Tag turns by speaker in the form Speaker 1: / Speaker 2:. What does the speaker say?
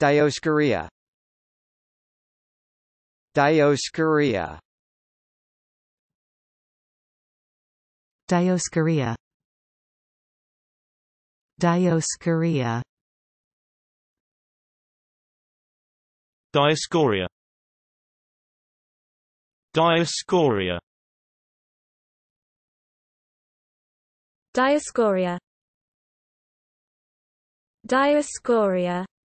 Speaker 1: Dioscorea Dioscorea Dioscorea Dioscorea Dioscoria Dioscoria Dioscoria Dioscoria